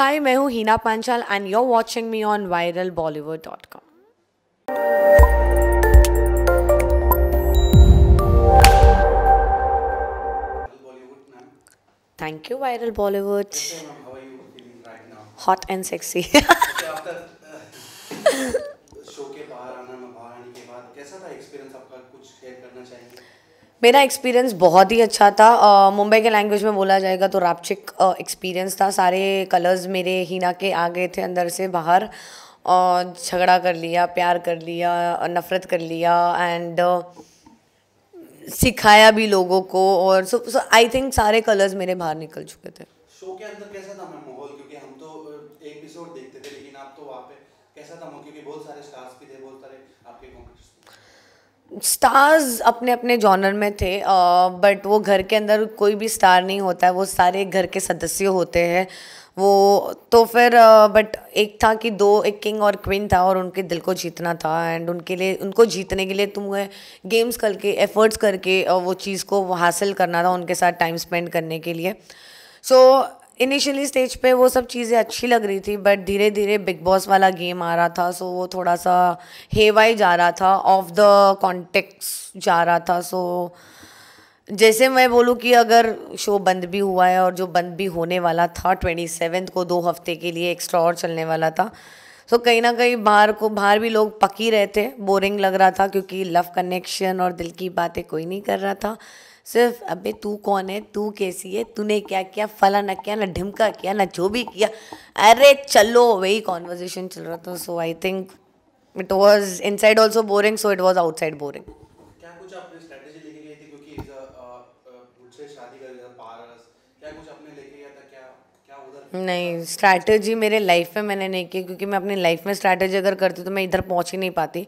हाय मैं हूँ Heena Panchal and you are watching me on Viral Bollywood dot com thank you Viral Bollywood hot and sexy show के बाहर आना बाहर आने के बाद कैसा था एक्सपीरियंस आपका कुछ शेयर करना मेरा एक्सपीरियंस बहुत ही अच्छा था मुंबई के लैंग्वेज में बोला जाएगा तो रापचिक एक्सपीरियंस था सारे कलर्स मेरे हीना के आ गए थे अंदर से बाहर और झगड़ा कर लिया प्यार कर लिया नफ़रत कर लिया एंड सिखाया भी लोगों को और सो सो आई थिंक सारे कलर्स मेरे बाहर निकल चुके थे शो के अंदर कैसा था माहौल क्योंकि हम तो एपिसोड देखते थे लेकिन आप तो वहाँ पे कैसा था क्योंकि बहुत सारे स्टार्स भी थे बहुत स्टार्स अपने अपने जॉनर में थे बट वो घर के अंदर कोई भी स्टार नहीं होता है वो सारे घर के सदस्य होते हैं वो तो फिर बट एक था कि दो एक किंग और क्वीन था और उनके दिल को जीतना था एंड उनके लिए उनको जीतने के लिए तुम्हें गेम्स करके एफर्ट्स करके वो चीज़ को हासिल करना था उनके साथ टाइम स्पेंड करने के लिए सो so, इनिशियली स्टेज पे वो सब चीज़ें अच्छी लग रही थी बट धीरे धीरे बिग बॉस वाला गेम आ रहा था सो वो थोड़ा सा हेवाई जा रहा था ऑफ द कॉन्टेक्ट जा रहा था सो जैसे मैं बोलूँ कि अगर शो बंद भी हुआ है और जो बंद भी होने वाला था ट्वेंटी सेवन्थ को दो हफ्ते के लिए एक्स्ट्रा और चलने वाला था सो कहीं ना कहीं बाहर को बाहर भी लोग पकी रहे थे बोरिंग लग रहा था क्योंकि लव कनेक्शन और दिल की बातें कोई नहीं कर रहा था सिर्फ अबे तू कौन है तू कैसी है तूने क्या किया फला ना किया ना ढिमका किया ना जो भी किया अरे चलो वही कॉन्वर्जेशन चल रहा था so I think it was inside also boring so it was outside boring नहीं स्ट्रैटेजी मेरे लाइफ में मैंने नहीं की क्योंकि मैं अपनी लाइफ में स्ट्रैटेजी अगर करती तो मैं इधर पहुंच ही नहीं पाती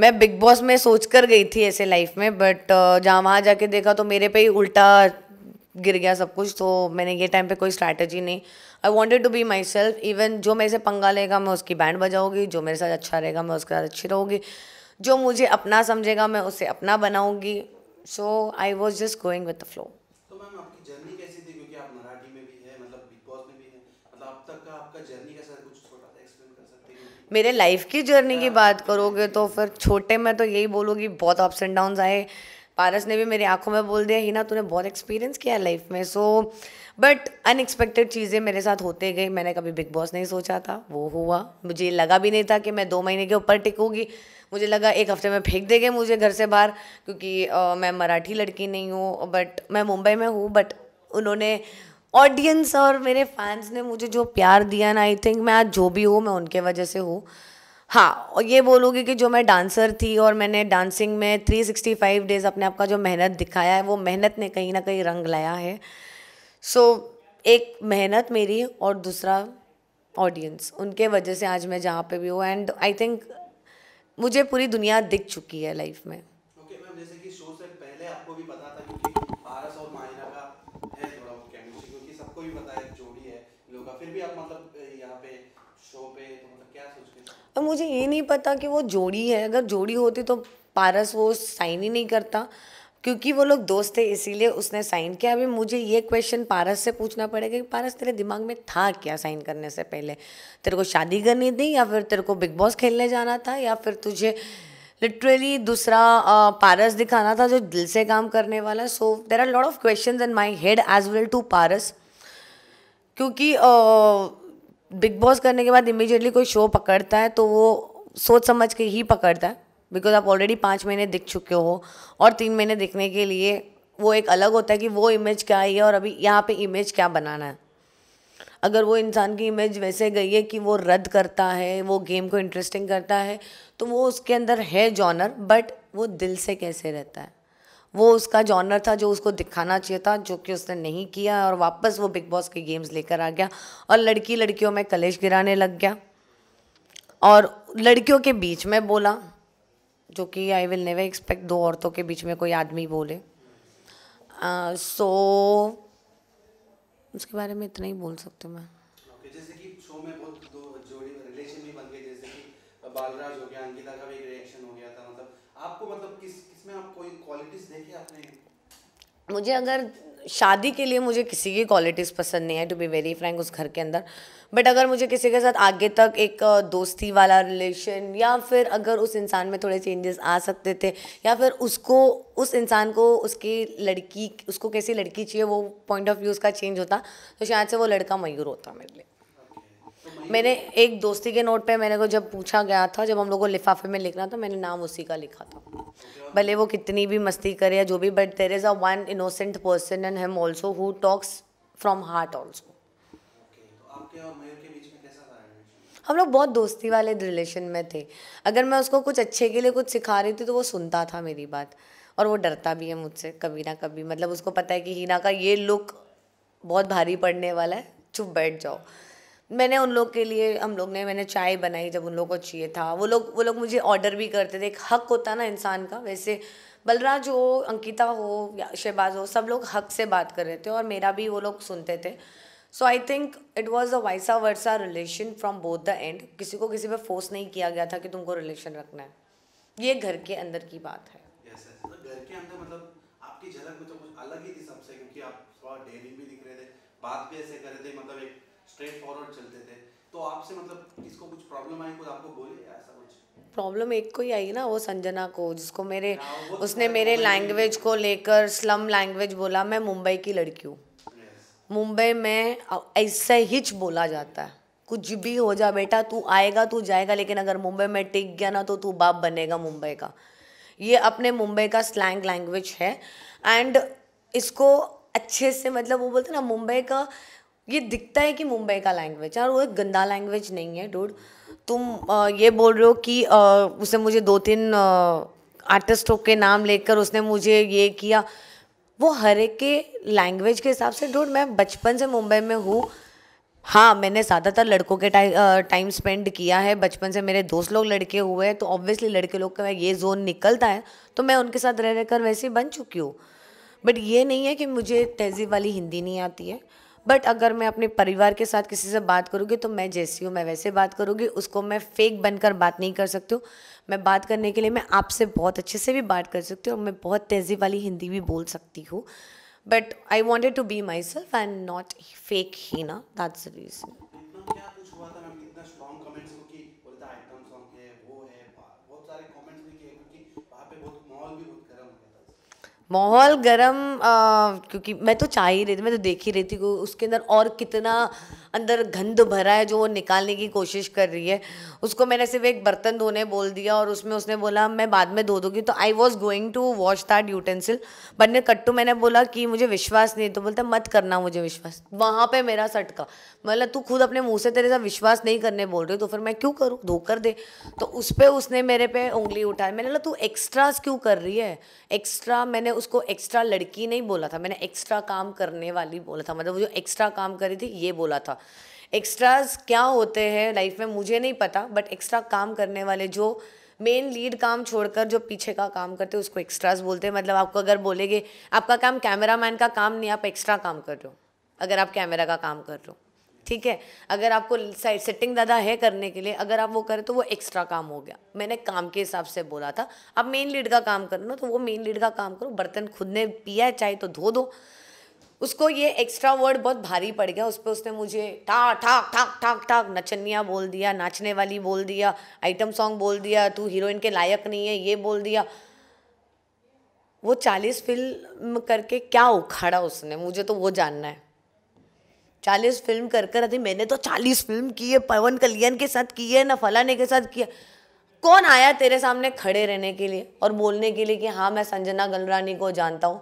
मैं बिग बॉस में सोच कर गई थी ऐसे लाइफ में बट uh, जहाँ वहाँ जाके देखा तो मेरे पे ही उल्टा गिर गया सब कुछ तो मैंने ये टाइम पे कोई स्ट्रैटेजी नहीं I wanted to be myself even जो मेरे से पंगा लेगा मैं उसकी बैंड बजाऊंगी जो मेरे साथ अच्छा रहेगा मैं उसके साथ अच्छी रहूँगी जो मुझे अपना समझेगा मैं उसे अपना बनाऊँगी so I was just going with the flow मेरे लाइफ की जर्नी की बात करोगे तो फिर छोटे में तो यही बोलोगी बहुत अप्स एंड डाउन आए पारस ने भी मेरी आंखों में बोल दिया ही ना तूने बहुत एक्सपीरियंस किया लाइफ में सो बट अनएक्सपेक्टेड चीज़ें मेरे साथ होते गई मैंने कभी बिग बॉस नहीं सोचा था वो हुआ मुझे लगा भी नहीं था कि मैं दो महीने के ऊपर टिकूंगी मुझे लगा एक हफ्ते में फेंक देंगे मुझे घर से बाहर क्योंकि uh, मैं मराठी लड़की नहीं हूँ बट मैं मुंबई में हूँ बट उन्होंने ऑडियंस और मेरे फैंस ने मुझे जो प्यार दिया ना आई थिंक मैं आज जो भी हूँ मैं उनके वजह से हूँ हाँ और ये बोलोगे कि जो मैं डांसर थी और मैंने डांसिंग में 365 डेज़ अपने आप का जो मेहनत दिखाया है वो मेहनत ने कहीं ना कहीं रंग लाया है सो so, एक मेहनत मेरी और दूसरा ऑडियंस उनके वजह से आज मैं जहाँ पे भी हूँ एंड आई थिंक मुझे पूरी दुनिया दिख चुकी है लाइफ में अब मुझे ये नहीं पता कि वो जोड़ी है अगर जोड़ी होती तो पारस वो साइन ही नहीं करता क्योंकि वो लोग दोस्त थे इसीलिए उसने साइन किया अभी मुझे ये क्वेश्चन पारस से पूछना पड़ेगा कि पारस तेरे दिमाग में था क्या साइन करने से पहले तेरे को शादी करनी थी या फिर तेरे को बिग बॉस खेलने जाना था या फिर तुझे लिटरली दूसरा पारस दिखाना था जो दिल से काम करने वाला so there are lot of question in my head as well to Paras क्योंकि uh, बिग बॉस करने के बाद इमीजिएटली कोई शो पकड़ता है तो वो सोच समझ के ही पकड़ता है बिकॉज आप ऑलरेडी पाँच महीने दिख चुके हो और तीन महीने दिखने के लिए वो एक अलग होता है कि वो इमेज क्या आई है और अभी यहाँ पे इमेज क्या बनाना है अगर वो इंसान की इमेज वैसे गई है कि वो रद्द करता है वो गेम को इंटरेस्टिंग करता है तो वो उसके अंदर है जॉनर बट वो दिल से कैसे रहता है वो उसका जॉनर था जो उसको दिखाना चाहिए था जो कि उसने नहीं किया और वापस वो बिग बॉस के गेम्स लेकर आ गया और लड़की लड़कियों में कलेश गिराने लग गया और लड़कियों के बीच में बोला जो कि आई विल नेवर एक्सपेक्ट दो औरतों के बीच में कोई आदमी बोले सो uh, so, उसके बारे में इतना ही बोल सकती हूँ मैं okay, जैसे कि शो में बहुत दो जोड़ी रिलेशन भी बन गए जैसे कि बालराज हो गया अंकिता का भी एक रिएक्शन हो गया था मतलब आपको मतलब में आप कोई क्वालिटीज देखे आपने मुझे अगर शादी के लिए मुझे किसी की क्वालिटीज़ पसंद नहीं है टू बी वेरी फ्रैंक उस घर के अंदर बट अगर मुझे किसी के साथ आगे तक एक दोस्ती वाला रिलेशन या फिर अगर उस इंसान में थोड़े चेंजेस आ सकते थे या फिर उसको उस इंसान को उसकी लड़की उसको कैसी लड़की चाहिए वो पॉइंट ऑफ व्यू उसका चेंज होता तो शायद से वो लड़का मयूर होता मेरे लिए तो मैंने एक दोस्ती के नोट पे मैंने को जब पूछा गया था जब हम लोग को लिफाफे में लिखना था मैंने नाम उसी का लिखा था भले वो कितनी भी मस्ती करे या जो भी but there is a one innocent person and him also who talks from heart also हम लोग बहुत दोस्ती वाले रिलेशन में थे अगर मैं उसको कुछ अच्छे के लिए कुछ सिखा रही थी तो वो सुनता था मेरी बात और वो डरता भी है मुझसे कभी ना कभी मतलब उसको पता है कि हीना का ये लुक बहुत भारी पड़ने वाला है चुप बैठ जाओ मैंने उन लोग के लिए हम लोग ने मैंने चाय बनाई जब उन लोग को चाहिए था वो लोग वो लोग मुझे ऑर्डर भी करते थे एक हक होता ना इंसान का वैसे बलराज हो अंकिता हो या शहबाज हो सब लोग हक से बात कर रहे थे और मेरा भी वो लोग सुनते थे so I think it was a vice versa relation from both the end किसी को किसी पर फोर्स नहीं किया गया था कि तुमको रिलेशन रखना है ये घर के अंदर की बात है yes, मतलब मतलब तो बात भी ऐसे कर रहे थे मतलब एक स्ट्रेट फॉरवर्ड चलते थे तो आपसे मतलब किसको कुछ प्रॉब्लम आई कुछ आपको बोले ऐसा कुछ प्रॉब्लम एक को ही आई ना वो संजना को जिसको मेरे हाँ, तो उसने मेरे लैंग्वेज तो को लेकर स्लम लैंग्वेज बोला मैं मुंबई की लड़की हूँ मुंबई में ऐसे हिच बोला जाता है कुछ भी हो जा बेटा तू आएगा तू जाएगा लेकिन अगर मुंबई में टिक गया ना तो तू बाप बनेगा मुंबई का ये अपने मुंबई का स्लैंग लैंग्वेज है एंड इसको अच्छे से मतलब वो बोलते ना मुंबई का ये दिखता है कि मुंबई का लैंग्वेज और वो एक गंदा लैंग्वेज नहीं है डूड तुम आ, ये बोल रहे हो कि आ, उसे मुझे दो तीन आर्टिस्टों के नाम लेकर उसने मुझे ये किया वो हर एक के लैंग्वेज के हिसाब से डूड मैं बचपन से मुंबई में हूँ हाँ मैंने ज़्यादातर लड़कों के टाइम टाइम स्पेंड किया है बचपन से मेरे दोस्त लोग लड़के हुए हैं तो ऑब्वियसली लड़के लोग का ये जोन निकलता है तो मैं उनके साथ रह रहकर वैसे बन चुकी हूँ बट ये नहीं है कि मुझे तहजीब वाली हिंदी नहीं आती है बट अगर मैं अपने परिवार के साथ किसी से बात करूँगी तो मैं जैसी हूँ मैं वैसे बात करूँगी उसको मैं फेक बनकर बात नहीं कर सकती हूँ मैं बात करने के लिए मैं आपसे बहुत अच्छे से भी बात कर सकती हूँ और मैं बहुत तेज़ी वाली हिंदी भी बोल सकती हूँ but I wanted to be myself and not fake ना दैट्स रीज़न माहौल गर्म क्योंकि मैं तो चाह ही रही थी मैं तो देख ही रही थी उसके अंदर और कितना अंदर गंद भरा है जो वो निकालने की कोशिश कर रही है उसको मैंने सिर्फ एक बर्तन धोने बोल दिया और उसमें उसने बोला मैं बाद में धो दूंगी तो I was going to wash that utensil बन्ने कट्टू मैंने बोला कि मुझे विश्वास नहीं तो बोलता मत करना मुझे विश्वास वहाँ पर मेरा सटका मतलब तू खुद अपने मुँह से तेरे साथ विश्वास नहीं करने बोल रही तो फिर मैं क्यों करूँ धोकर दे तो उस पर उसने मेरे पे उंगली उठाई मैंने बोला तू एक्स्ट्रास क्यों कर रही है एक्स्ट्रा मैंने उसको एक्स्ट्रा लड़की नहीं बोला था मैंने एक्स्ट्रा काम करने वाली बोला था मतलब वो जो एक्स्ट्रा काम कर रही थी ये बोला था एक्स्ट्राज क्या होते हैं लाइफ में मुझे नहीं पता बट एक्स्ट्रा काम करने वाले जो मेन लीड काम छोड़कर जो पीछे का काम करते हैं उसको एक्स्ट्राज बोलते हैं मतलब आपको अगर बोलेंगे आपका काम कैमरा मैन का काम नहीं आप एक्स्ट्रा काम कर रहे हो अगर आप कैमरा का काम कर रहे हो ठीक है अगर आपको सेटिंग दादा है करने के लिए अगर आप वो करें तो वो एक्स्ट्रा काम हो गया मैंने काम के हिसाब से बोला था आप मेन लीड का काम कर लो तो वो मेन लीड का काम करो बर्तन खुद ने पिया है चाहे तो धो दो उसको ये एक्स्ट्रा वर्ड बहुत भारी पड़ गया उस पर उसने मुझे ठा ठाक ठाक ठाक ठाक नचनिया बोल दिया नाचने वाली बोल दिया आइटम सॉन्ग बोल दिया तू हीरोइन के लायक नहीं है ये बोल दिया वो चालीस फिल्म करके क्या उखाड़ा उसने मुझे तो वो जानना है चालीस फिल्म कर कर अभी मैंने तो चालीस फिल्म की है पवन कल्याण के साथ की है ना फलाने के साथ किया कौन आया तेरे सामने खड़े रहने के लिए और बोलने के लिए कि हाँ मैं संजना गलरानी को जानता हूँ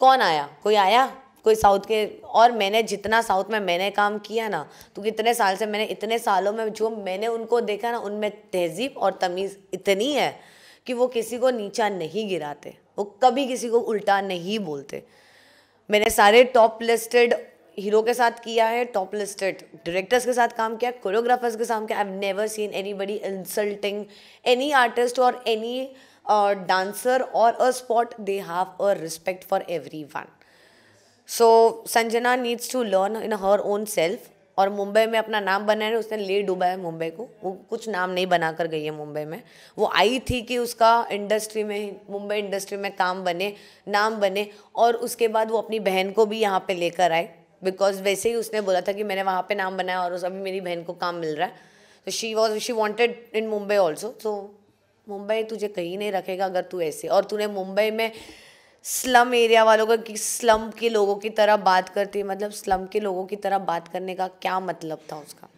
कौन आया कोई आया कोई साउथ के और मैंने जितना साउथ में मैंने काम किया ना तो कितने साल से मैंने इतने सालों में जो मैंने उनको देखा ना उनमें तहजीब और तमीज़ इतनी है कि वो किसी को नीचा नहीं गिराते वो कभी किसी को उल्टा नहीं बोलते मैंने सारे टॉप लिस्टेड हीरो के साथ किया है टॉप लिस्टेड डायरेक्टर्स के साथ काम किया कोरियोग्राफर्स के साथ किया I have never seen anybody insulting any artist और एनी डांसर और a spot they have a respect for everyone so Sanjana needs to learn in her own self और मुंबई में अपना नाम बनाया उसने ले डूबा है मुंबई को वो कुछ नाम नहीं बना कर गई है मुंबई में वो आई थी कि उसका इंडस्ट्री में मुंबई इंडस्ट्री में काम बने नाम बने और उसके बाद वो अपनी बहन को भी यहाँ पे लेकर आए बिकॉज वैसे ही उसने बोला था कि मैंने वहाँ पे नाम बनाया और उस अभी मेरी बहन को काम मिल रहा है तो she was she wanted in Mumbai also so Mumbai तुझे कहीं नहीं रखेगा अगर तू ऐसे और तूने मुंबई में स्लम एरिया वालों का कि स्लम के लोगों की तरह बात करती मतलब स्लम के लोगों की तरह बात करने का क्या मतलब था उसका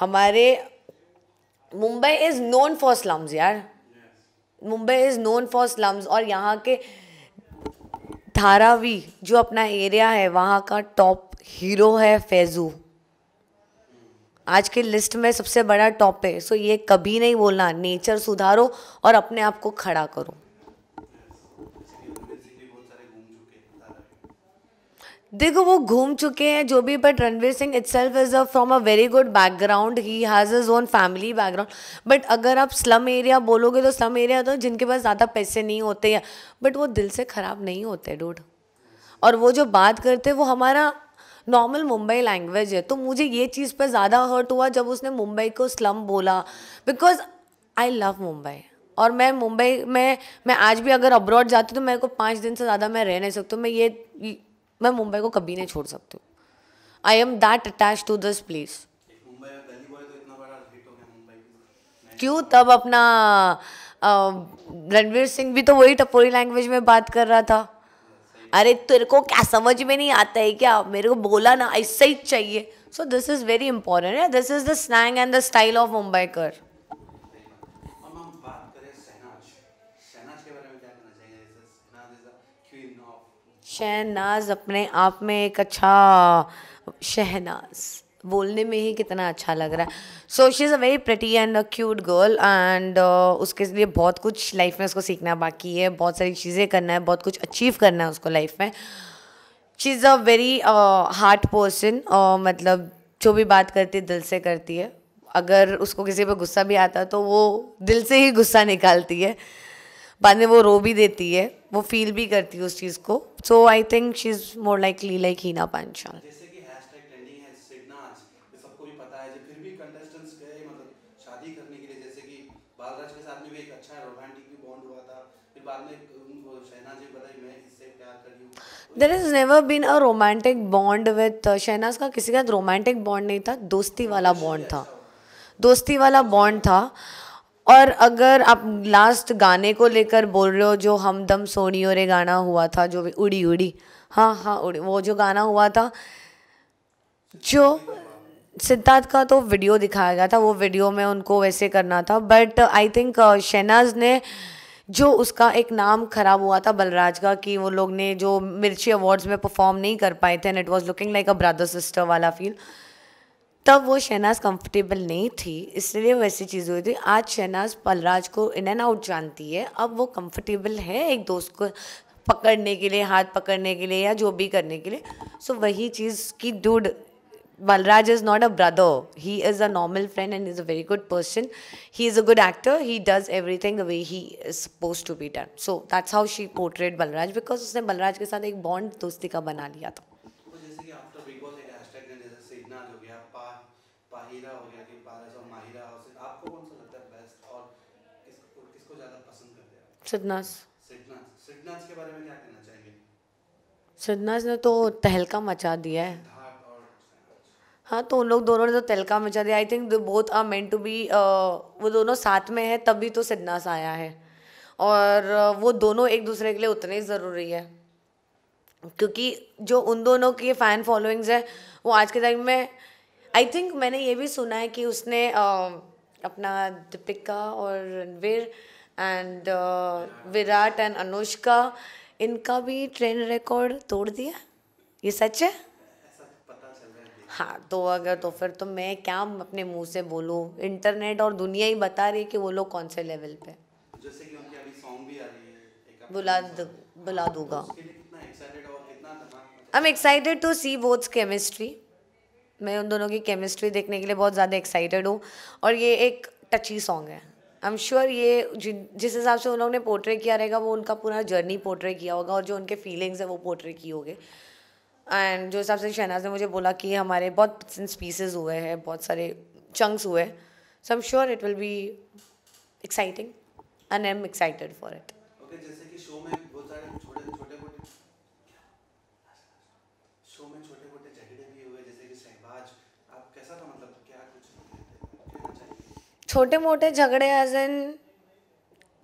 हमारे Mumbai is known for slums यार Mumbai is known for slums और यहाँ के धारावी जो अपना एरिया है वहाँ का टॉप हीरो है फैजू आज के लिस्ट में सबसे बड़ा टॉप है सो ये कभी नहीं बोलना नेचर सुधारो और अपने आप को खड़ा करो देखो वो घूम चुके हैं जो भी but Ranveer Singh itself is a from a very good background he has his own family background but अगर आप स्लम एरिया बोलोगे तो स्लम एरिया तो जिनके पास ज़्यादा पैसे नहीं होते हैं बट वो दिल से ख़राब नहीं होते डूड और वो जो बात करते वो हमारा नॉर्मल मुंबई लैंग्वेज है तो मुझे ये चीज़ पर ज़्यादा हर्ट हुआ जब उसने मुंबई को स्लम बोला बिकॉज आई लव मुंबई और मैं मुंबई में मैं आज भी अगर अब्रॉड जाती तो मेरे को पाँच दिन से ज़्यादा मैं रह नहीं सकती मैं ये मैं मुंबई को कभी नहीं छोड़ सकती I am that attach to this place क्यों तब अपना रणवीर सिंह भी तो वही टपोरी लैंग्वेज में बात कर रहा था अरे तेरे को क्या समझ में नहीं आता है क्या मेरे को बोला ना ऐसा ही चाहिए so this is very important है this is the slang and the style of Mumbai कर शहनाज अपने आप में एक अच्छा शहनाज बोलने में ही कितना अच्छा लग रहा है so she is a very pretty and a cute girl and उसके लिए बहुत कुछ लाइफ में उसको सीखना बाकी है बहुत सारी चीज़ें करना है बहुत कुछ अचीव करना है उसको लाइफ में she is a very hard person मतलब जो भी बात करती है दिल से करती है अगर उसको किसी पर गुस्सा भी आता तो वो दिल से ही गुस्सा निकालती है बाद में वो रो भी देती है वो फील भी करती है उस चीज़ को so I think she is more likely like Heena Panchal there is never been a romantic bond with Shehnaaz का किसी का रोमांटिक बॉन्ड नहीं था दोस्ती वाला बॉन्ड अच्छा। था दोस्ती वाला बॉन्ड था और अगर आप लास्ट गाने को लेकर बोल रहे हो जो हम दम सोनी और गाना हुआ था जो भी उड़ी उड़ी हाँ हाँ उड़ी वो जो गाना हुआ था जो सिद्धार्थ का तो वीडियो दिखाया गया था वो वीडियो में उनको वैसे करना था बट आई थिंक शहनाज ने जो उसका एक नाम ख़राब हुआ था बलराज का कि वो लोग ने जो मिर्ची अवार्ड्स में परफॉर्म नहीं कर पाए थे and it was looking like a brother sister वाला फील तब वो शहनाज कंफर्टेबल नहीं थी इसलिए वैसी चीज़ हुई थी आज शहनाज बलराज को इन एंड आउट जानती है अब वो कंफर्टेबल है एक दोस्त को पकड़ने के लिए हाथ पकड़ने के लिए या जो भी करने के लिए सो so, वही चीज़ की dude Balraj is not a brother. He is a normal friend and is a very good person. He is a good actor. He does everything the way he is supposed to be done. So that's how she portrayed Balraj because उसने बलराज के साथ एक bond दोस्ती का बना लिया था सिद्धनाथ सिद्धनाथ के बारे में क्या कहना चाहिए सिद्धनाथ ने तो तहलका मचा दिया है हाँ तो उन लोग दोनों ने तो तिलका मचा दिया I think both are meant to be वो दोनों साथ में है तभी तो सिद्धनास आया है और uh, वो दोनों एक दूसरे के लिए उतने ही ज़रूरी है क्योंकि जो उन दोनों की फ़ैन फॉलोइंग्स है वो आज के टाइम में आई थिंक मैंने ये भी सुना है कि उसने uh, अपना दीपिका और Ranveer and uh, Virat and Anushka इनका भी ट्रेन रिकॉर्ड तोड़ दिया ये सच है हाँ तो अगर तो फिर तो मैं क्या अपने मुंह से बोलूँ इंटरनेट और दुनिया ही बता रही है कि वो लोग कौन से लेवल पे जैसे कि उनकी अभी सॉन्ग भी आ रही है बुला दू बुला दूंगा I am excited to see both chemistry मैं उन दोनों की केमिस्ट्री देखने के लिए बहुत ज़्यादा एक्साइटेड हूँ और ये एक टची सॉन्ग है आई एम श्योर ये जिस हिसाब से उन लोगों ने पोर्ट्रे किया रहेगा वो उनका पूरा जर्नी पोर्ट्रे किया होगा और जो उनके फीलिंग्स है वो पोर्ट्रे की होगी एंड जो हिसाब से शहनाज ने मुझे बोला कि हमारे बहुत पीसेज हुए हैं बहुत सारे चंक्स हुए so am sure it will be exciting and I am excited for it छोटे मोटे झगड़े एज एन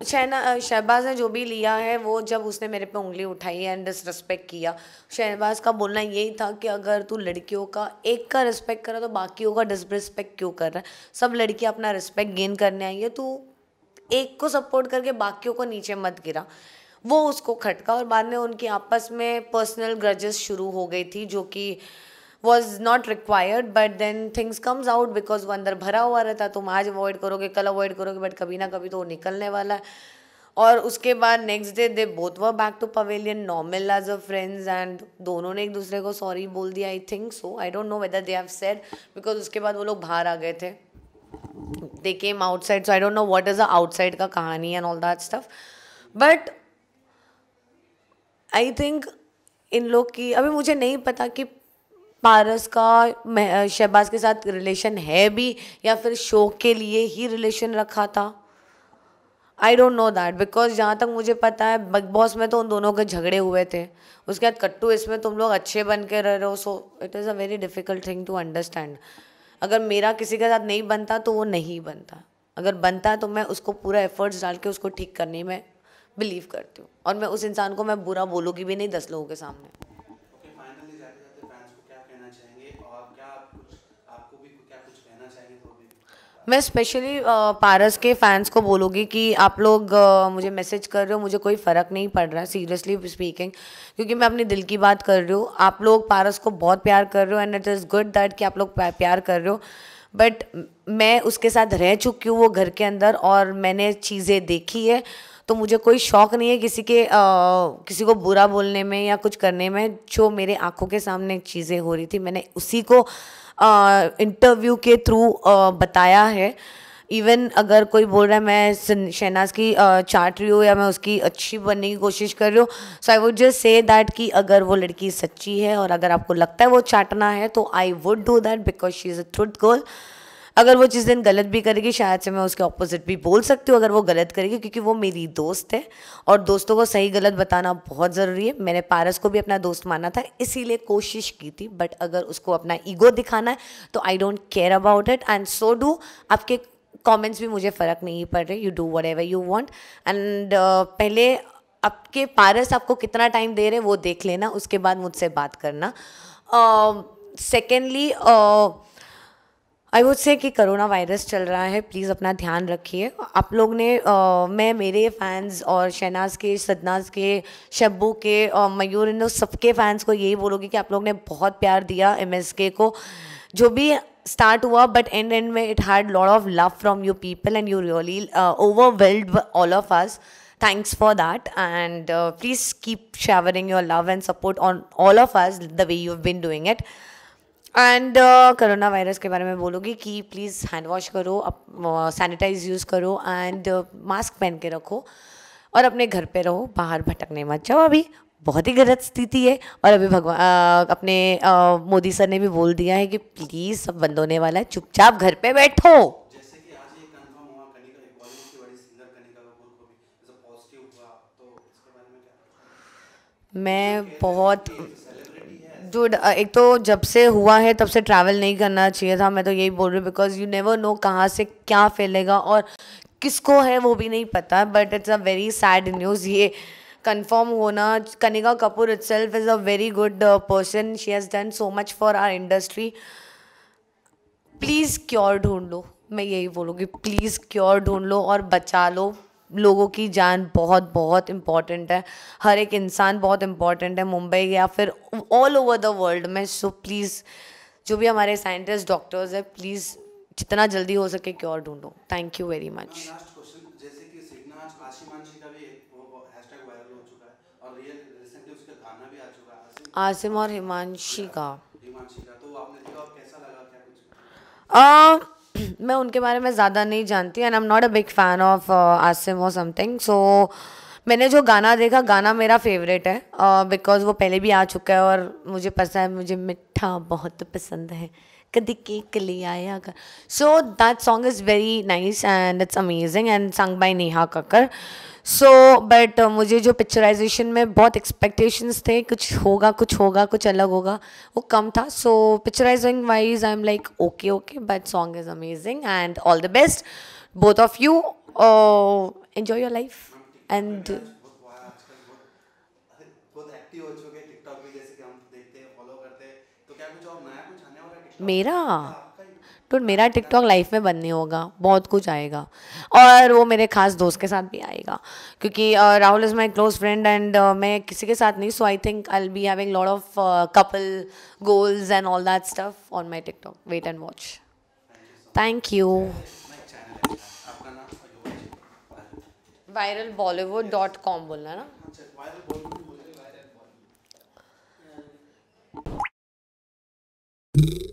शहना शहबाज ने जो भी लिया है वो जब उसने मेरे पे उंगली उठाई एंड डिसरिस्पेक्ट किया शहबाज का बोलना यही था कि अगर तू लड़कियों का एक का रिस्पेक्ट कर तो बाकियों का डिसरिस्पेक्ट क्यों कर रहा है सब लड़कियां अपना रिस्पेक्ट गेन करने आई है तू एक को सपोर्ट करके बाकियों को नीचे मत गिरा वो उसको खटका और बाद में उनकी आपस में पर्सनल ग्रजेस शुरू हो गई थी जो कि was not required but then things comes out because वो अंदर भरा हुआ रहता तुम आज अवॉइड करोगे कल अवॉइड करोगे बट कभी ना कभी तो वो निकलने वाला है और उसके बाद next day they both were back to pavilion normal as a friends and दोनों ने एक दूसरे को सॉरी बोल दिया I think so I don't know whether they have said because उसके बाद वो लोग बाहर आ गए थे they came outside so I don't know what is a outside का कहानी and all that stuff but I think इन लोग की अभी मुझे नहीं पता कि पारस का शहबाज के साथ रिलेशन है भी या फिर शो के लिए ही रिलेशन रखा था I don't know that because जहाँ तक मुझे पता है बिग बॉस में तो उन दोनों के झगड़े हुए थे उसके बाद कट्टू इसमें तुम लोग अच्छे बन के रह रहे हो so it is a very difficult thing to understand अगर मेरा किसी के साथ नहीं बनता तो वो नहीं बनता अगर बनता है तो मैं उसको पूरा एफर्ट्स डाल के उसको ठीक करने में बिलीव करती हूँ और मैं उस इंसान को मैं बुरा बोलूँगी भी नहीं दस लोगों के सामने मैं स्पेशली पारस के फैंस को बोलूँगी कि आप लोग मुझे मैसेज कर रहे हो मुझे कोई फ़र्क नहीं पड़ रहा है सीरियसली स्पीकिंग क्योंकि मैं अपने दिल की बात कर रही हूँ आप लोग पारस को बहुत प्यार कर रहे हो and it is good that कि आप लोग प्यार कर रहे हो बट मैं उसके साथ रह चुकी हूँ वो घर के अंदर और मैंने चीज़ें देखी है तो मुझे कोई शौक़ नहीं है किसी के आ, किसी को बुरा बोलने में या कुछ करने में जो मेरे आँखों के सामने चीज़ें हो रही थी मैंने उसी को इंटरव्यू के थ्रू बताया है इवन अगर कोई बोल रहा है मैं शहनाज की चाट रही हूँ या मैं उसकी अच्छी बनने की कोशिश कर रही हूँ so I would just say that कि अगर वो लड़की सच्ची है और अगर आपको लगता है वो चाटना है तो I would do that because she is a truth girl अगर वो जिस दिन गलत भी करेगी शायद से मैं उसके ऑपोजिट भी बोल सकती हूँ अगर वो गलत करेगी क्योंकि वो मेरी दोस्त है और दोस्तों को सही गलत बताना बहुत ज़रूरी है मैंने पारस को भी अपना दोस्त माना था इसीलिए कोशिश की थी बट अगर उसको अपना ईगो दिखाना है तो I don't care about it and so do आपके कॉमेंट्स भी मुझे फ़र्क नहीं पड़ रहे you do whatever you want and पहले आपके पारस आपको कितना टाइम दे रहे वो देख लेना उसके बाद मुझसे बात करना secondly um, uh, uh I would say कि करोना वायरस चल रहा है प्लीज़ अपना ध्यान रखिए आप लोग ने आ, मैं मेरे फैंस और शहनाज के सदनाज के शब्बू के और मयूर इन सबके फैंस को यही बोलूँगी कि आप लोग ने बहुत प्यार दिया एम को जो भी स्टार्ट हुआ बट एंड एंड में it had load of love from you people and you really overwhelmed all of us thanks for that and please keep showering your love and support on all of of the way you been doing it and corona virus के बारे में बोलोगे कि please hand wash करो sanitize use करो and mask uh, पहन के रखो और अपने घर पे रहो बाहर भटकने मत जाओ अभी बहुत ही गलत स्थिति है और अभी भगवान अपने मोदी सर ने भी बोल दिया है कि प्लीज़ सब बंद होने वाला है चुपचाप घर पे बैठो तो मैं बहुत डूड uh, एक तो जब से हुआ है तब से ट्रैवल नहीं करना चाहिए था मैं तो यही बोल रही हूँ बिकॉज यू नेवर नो कहाँ से क्या फैलेगा और किसको है वो भी नहीं पता but it's a very sad news ये कन्फर्म होना Kanika Kapoor itself is a very good person she has done so much for our industry please cure ढूंढ लो मैं यही बोलूँगी प्लीज़ क्योर ढूंढ लो और बचा लो लोगों की जान बहुत बहुत इम्पॉर्टेंट है हर एक इंसान बहुत इम्पॉर्टेंट है मुंबई या फिर ऑल ओवर द वर्ल्ड में सो प्लीज़ जो भी हमारे साइंटिस्ट डॉक्टर्स है प्लीज़ जितना जल्दी हो सके क्योर ढूंढो thank you very much Asim और हिमांशी का, हिमांशी का तो आपने देखा कैसा लगा क्या कुछ मैं उनके बारे में ज़्यादा नहीं जानती and I am not a big fan of Asim और समथिंग सो मैंने जो गाना देखा गाना मेरा फेवरेट है बिकॉज़ uh, वो पहले भी आ चुका है और मुझे पसंद है मुझे मिठा बहुत पसंद है के ले आया कर so that song is very nice and it's amazing and sung by Neha Kakkar so but मुझे जो पिक्चराइजेशन में बहुत एक्सपेक्टेशंस थे कुछ होगा कुछ होगा कुछ अलग होगा वो कम था so picturizing wise I am like okay okay but song is amazing and all the best both of you enjoy your life and मेरा तो मेरा टिकटॉक लाइफ में बनने होगा बहुत कुछ आएगा और वो मेरे खास दोस्त के साथ भी आएगा क्योंकि Rahul is my close friend and मैं किसी के साथ नहीं so I think I be having lot of couple goals and all that stuff on my TikTok wait and watch thank you Viral Bollywood dot com बोलना ना अच्छा, you